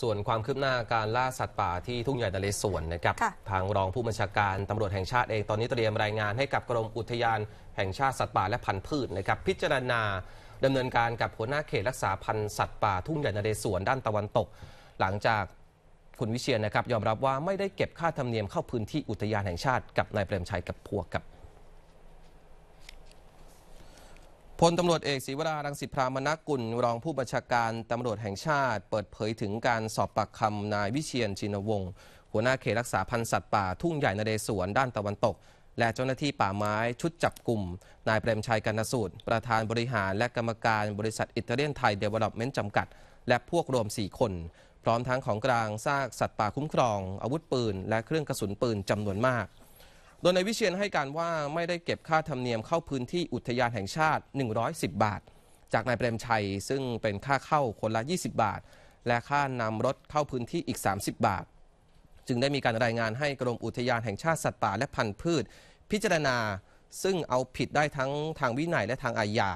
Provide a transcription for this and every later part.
ส่วนความคืบหน้าการล่าสัตว์ป่าที่ทุ่งใหญ่ทะเส่วนนะครับทางรองผู้บัญชาการตำรวจแห่งชาติเอง ตอนนี้เตรียมรายงานให้กับกรมอุทยานแห่งชาติสัตว์ป่าและพันธุ์พืชนะครับพิจารณาดำเนินการกับหัวหน้าเขตรักษาพันธุ์สัตว์ป่า ทุ่งใหญ่ทะเส่วนด้านตะวันตก หลังจากคุณวิเชียนนะครับยอมรับว่าไม่ได้เก็บค่าธรรมเนียมเข้าพื้นที่อุทยานแห่งชาติกับนายเปรมชัยกับพวกกับพลตำรวจเอกศิีวรา รังสิพรามนกุล รองผู้บัญชาการตำรวจแห่งชาติ เปิดเผยถึงการสอบปากคำนายวิเชียนชินวงศ์หัวหน้าเขตรักษาพันธุ์สัตว์ป่าทุ่งใหญ่นเรศวรด้านตะวันตก และเจ้าหน้าที่ป่าไม้ชุดจับกลุ่ม นายเปรมชัยกันสูตร ประธานบริหารและกรรมการบริษัทอิตาเลียนไทยเดเวล็อปเมนต์จำกัด และพวกรวม4คนพร้อมทั้งของกลางซากสัตว์ป่าคุ้มครองอาวุธปืนและเครื่องกระสุนปืนจำนวนมากโดยในวิเชียนให้การว่าไม่ได้เก็บค่าธรรมเนียม เข้าพื้นที่อุทยานแห่งชาติ 110 บาท จากนายเปรมชัยซึ่งเป็นค่าเข้าคนละ 20 บาท และค่านำรถเข้าพื้นที่อีก 30 บาท จึงได้มีการรายงานให้กรมอุทยานแห่งชาติสัตว์ป่าและพันธุ์พืช พิจารณาซึ่งเอาผิดได้ทั้งทางวินัยและทางอาญา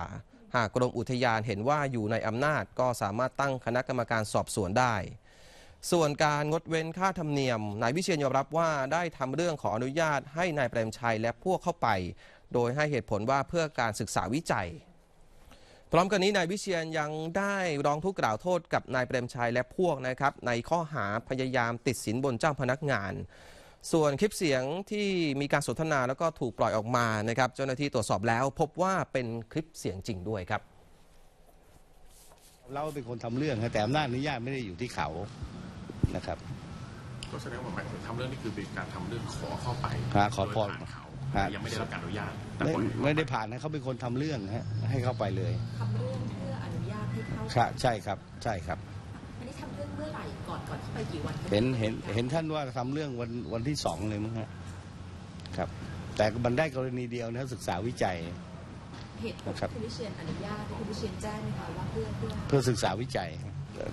หากกรมอุทยานเห็นว่าอยู่ในอำนาจก็สามารถตั้งคณะกรรมการสอบสวนได้ส่วนการงดเว้นค่าธรรมเนียม นายวิเชียนยอมรับว่าได้ทำเรื่องขออนุญาตให้นายเปรมชัยและพวกเข้าไป โดยให้เหตุผลว่าเพื่อการศึกษาวิจัย พร้อมกันนี้นายวิเชียนยังได้ร้องทุกกล่าวโทษกับนายเปรมชัยและพวกนะครับ ในข้อหาพยายามติดสินบนเจ้าพนักงาน ส่วนคลิปเสียงที่มีการสนทนาแล้วก็ถูกปล่อยออกมานะครับ เจ้าหน้าที่ตรวจสอบแล้วพบว่าเป็นคลิปเสียงจริงด้วยครับ เราเป็นคนทำเรื่องแต่อำนาจอนุญาตไม่ได้อยู่ที่เขานะครับก็แสดงว่าหปายทำเรื่องนี้คือเป็นการทำเรื่องขอเข้าไปขอพรยเขายังไม่ได้รับการอนุญาตไม่คไม่ได้ผ่านนะเขาเป็นคนทำเรื่องฮะให้เข้าไปเลยทำเรื่องเพื่ออนุญาตให้เข้าใช่ใช่ครับ ใช่ครับอันนี้ทำเรื่องเมื่อไหร่ก่อนก่อนเข้าไปกี่วันเห็นเห็นเห็นท่านว่าทำเรื่องวันวันที่สองเลยมั้งฮะครับ แต่มันได้กรณีเดียวนะศึกษาวิจัยเหตุผลคุณวิเชียนอนุญาตที่คุณวิเชียนแจ้งไหมคะว่าเพื่อเพื่อเพื่อศึกษาวิจัย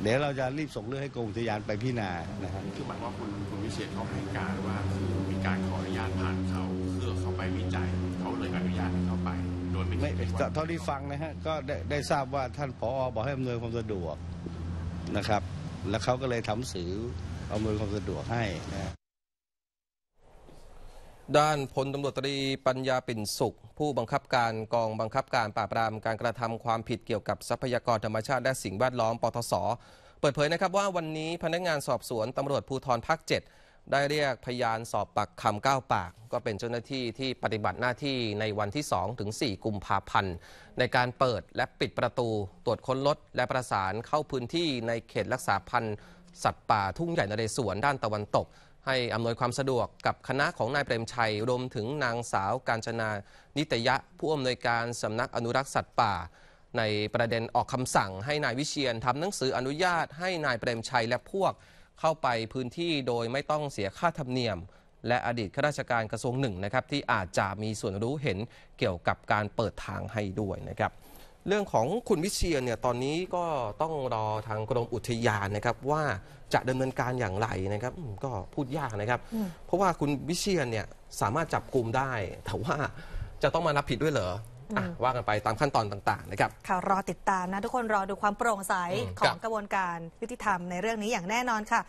เดี๋ยวเราจะรีบส่งเรื่องให้กรมอุทยานไปพิจารณานะครับคือหมายว่าคุณคุณวิเชียนเขาให้การว่าคือมีการขออนุญาตผ่านเขาเพื่อเขาไปวิจัยเขาเลยอนุญาตให้เข้าไปโดยไม่ไม่เท่าที่ฟังนะฮะก็ได้ได้ทราบว่าท่านผอบอกให้อำนวยความสะดวกนะครับ แล้วเขาก็เลยทำสื่ออำนวยความสะดวกให้นะด้านพลตำรวจตรีปัญญาปิ่นสุข ผู้บังคับการกองบังคับการปราบปราม การกระทำความผิดเกี่ยวกับทรัพยากรธรรมชาติ และสิ่งแวดล้อมปทศเปิดเผยนะครับว่าวันนี้พนักงานสอบสวนตำรวจภูธรภาค 7 ได้เรียกพยานสอบปากคำเก้าปาก ก็เป็นเจ้าหน้าที่ที่ปฏิบัติหน้าที่ในวันที่ 2 ถึง 4กุมภาพันธ์ในการเปิดและปิดประตูตรวจค้นรถและประสานเข้าพื้นที่ในเขตรักษาพันธุ์สัตว์ป่าทุ่งใหญ่นเรศวรด้านตะวันตกให้อำนวยความสะดวกกับคณะของนายเปรมชัยรวมถึงนางสาวกาญจนานิตยะ ผู้อำนวยการสำนักอนุรักษ์สัตว์ป่า ในประเด็นออกคำสั่งให้นายวิเชียนทำหนังสืออนุญาตให้นายเปรมชัยและพวกเข้าไปพื้นที่โดยไม่ต้องเสียค่าธรรมเนียม และอดีตข้าราชการกระทรวงหนึ่งนะครับ ที่อาจจะมีส่วนรู้เห็นเกี่ยวกับการเปิดทางให้ด้วยนะครับเรื่องของคุณวิเชียรเนี่ยตอนนี้ก็ต้องรอทางกรมอุทยานนะครับว่าจะดำเนินการอย่างไรนะครับก็พูดยากนะครับ เพราะว่าคุณวิเชียรเนี่ยสามารถจับกลุ่มได้ แต่ว่าจะต้องมารับผิดด้วยเหรออ่ะว่ากันไปตามขั้นตอนต่างๆ นะครับค่ะรอติดตามนะทุกคนรอดูความโปร่งใสอของกระบวนการยุติธรรมในเรื่องนี้อย่างแน่นอนค่ะ